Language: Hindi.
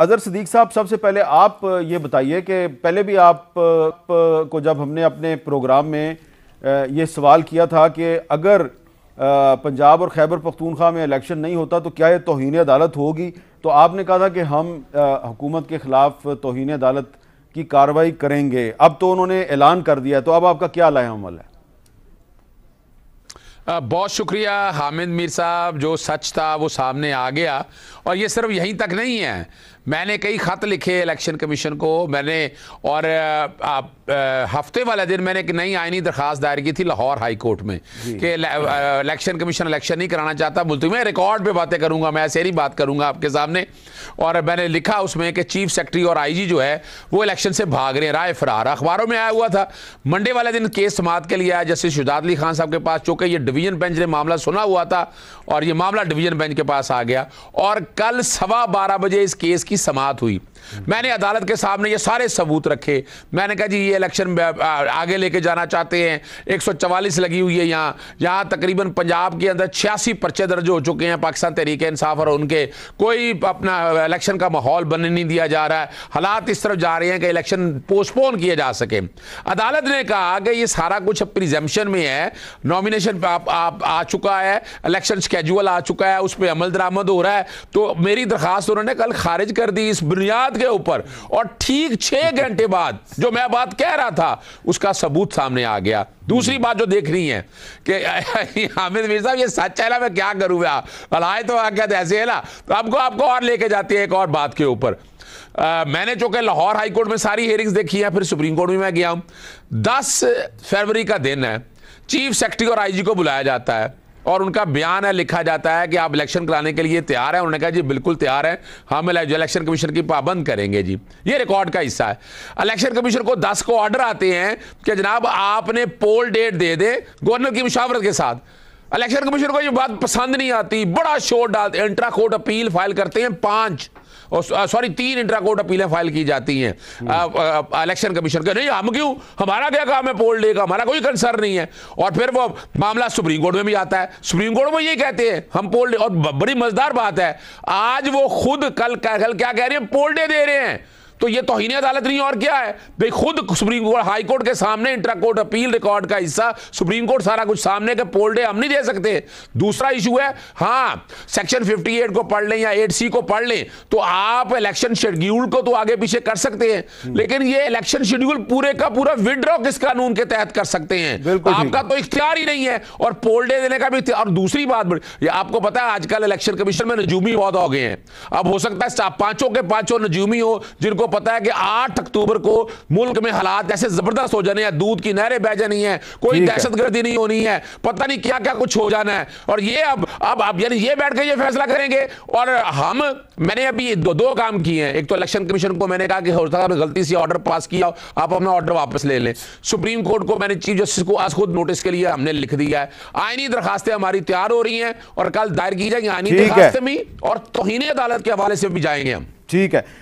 अजहर सदीक साहब सबसे पहले आप ये बताइए कि पहले भी आप, को जब हमने अपने प्रोग्राम में ये सवाल किया था कि अगर पंजाब और खैबर पख्तूनख्वा में इलेक्शन नहीं होता तो क्या ये तोहन अदालत होगी तो आपने कहा था कि हम हुकूमत के ख़िलाफ़ तोहन अदालत की कार्रवाई करेंगे अब तो उन्होंने ऐलान कर दिया तो अब आपका क्या लाया है बहुत शुक्रिया हामिद मीर साहब जो सच था वो सामने आ गया और ये सिर्फ यहीं तक नहीं है मैंने कई ख़त लिखे इलेक्शन कमीशन को मैंने और आ, आ, हफ्ते वाले दिन मैंने एक नई आईनी दरख्वास्त दायर की थी लाहौर हाई कोर्ट में कि इलेक्शन कमीशन इलेक्शन नहीं कराना चाहता बोलती मैं रिकॉर्ड पे बातें करूंगा मैं ऐसे नहीं बात करूंगा आपके सामने और मैंने लिखा उसमें कि चीफ सेक्रेटरी और आई जो है वो इलेक्शन से भाग रहे राय फरार अखबारों में आया हुआ था मंडे वाले दिन केस समात के लिए आया जस्टिस शुजात अली खान साहब के पास चूंकि ये डिवीजन बेंच ने मामला सुना हुआ था और ये मामला डिवीजन बेंच के पास आ गया और कल सवा बारह बजे इस केस की की समात हुई मैंने अदालत के सामने ये सारे सबूत रखे मैंने कहा जी ये इलेक्शन आगे लेके जाना चाहते हैं 144 लगी हुई है यहाँ यहाँ तकरीबन पंजाब के अंदर छियासी पर्चे दर्ज हो चुके हैं पाकिस्तान तहरीक इंसाफ और उनके कोई अपना इलेक्शन का माहौल बनने नहीं दिया जा रहा है हालात इस तरफ जा रहे हैं कि इलेक्शन पोस्टपोन किया जा सके अदालत ने कहा कि ये सारा कुछ प्रिजम्पन में है नॉमिनेशन आप, आप आ चुका है इलेक्शन स्केजुअल आ चुका है उस पर अमल दरामद हो रहा है तो मेरी दरखास्त उन्होंने कल खारिज कर दी इस बुनियाद बात के ऊपर और ठीक छह घंटे बाद जो मैं बात कह रहा था उसका सबूत सामने आ गया दूसरी बात जो देख रही है कि हामिद मीर साहब ये सच है ना मैं क्या करूँ भलाए तो आ गया तो ऐसे है ना तो आपको आपको और लेके जाती है एक और बात के ऊपर मैंने चूंकि लाहौर हाईकोर्ट में सारी हेयरिंग्स देखी है फिर सुप्रीम कोर्ट में मैं गया हूँ दस फरवरी का दिन है चीफ सेक्रेटरी और आईजी को बुलाया जाता है और उनका बयान है लिखा जाता है कि आप इलेक्शन कराने के लिए तैयार हैं उन्होंने कहा जी बिल्कुल तैयार हैं हम इलेक्शन कमीशन की पाबंद करेंगे जी ये रिकॉर्ड का हिस्सा है इलेक्शन कमीशन को दस को ऑर्डर आते हैं कि जनाब आपने पोल डेट दे दे गवर्नर की मुशावरत के साथ इलेक्शन कमीशन को ये बात पसंद नहीं आती बड़ा शोर डालते इंट्रा कोर्ट अपील फाइल करते हैं पांच सॉरी तीन इंट्रा कोर्ट अपीलें फाइल की जाती हैं इलेक्शन कमीशन के नहीं हम क्यों हमारा क्या काम है पोल डे का हमारा कोई कंसर्न नहीं है और फिर वो मामला सुप्रीम कोर्ट में भी आता है सुप्रीम कोर्ट में ये कहते हैं हम पोल डे और बड़ी मजेदार बात है आज वो खुद कल कल क्या कह रहे हैं पोल डे दे रहे हैं तो ये तोहनी अदालत नहीं और क्या है भाई खुद सुप्रीम कोर्ट हाई कोर्ट के सामने इंटरा कोर्ट अपील रिकॉर्ड का हिस्सा सुप्रीम कोर्ट सारा कुछ सामने के पोल डे हम नहीं दे सकते दूसरा इशू है हाँ सेक्शन 58 को पढ़ लें या 8C को पढ़ लें तो आप इलेक्शन शेड्यूल को तो आगे पीछे कर सकते हैं हम्म। लेकिन ये इलेक्शन शेड्यूल पूरे का पूरा विदड्रॉ किस कानून के तहत कर सकते हैं आपका तो इख्तियार ही नहीं है और पोल डे देने का भी और दूसरी बात आपको पता है आजकल इलेक्शन कमीशन में नजूमी बहुत हो गए हैं अब हो सकता है पांचों के पांचों नजूमी हो जिनको पता है कि 8 अक्टूबर को मुल्क में हालात ऐसे जबरदस्त हो जाने हैं दूध की नहरें बह जानी है कोई दहशतगर्दी नहीं होनी है पता नहीं क्या क्या कुछ हो जाना है और ये अब अब अब यानी ये बैठ कर ये फैसला करेंगे और हम मैंने अभी दो दो काम किए हैं एक तो इलेक्शन कमीशन को मैंने कहा कि हो सकता गलती से ऑर्डर पास किया आप अपना ऑर्डर वापस ले लें सुप्रीम कोर्ट को मैंने चीफ जस्टिस को आज खुद नोटिस के लिए हमने लिख दिया है आईनी दरखास्तें हमारी तैयार हो रही हैं और कल दायर की जाएंगी आईनी दरखास्तें भी और तोहनी अदालत के हवाले से भी जाएंगे हम ठीक है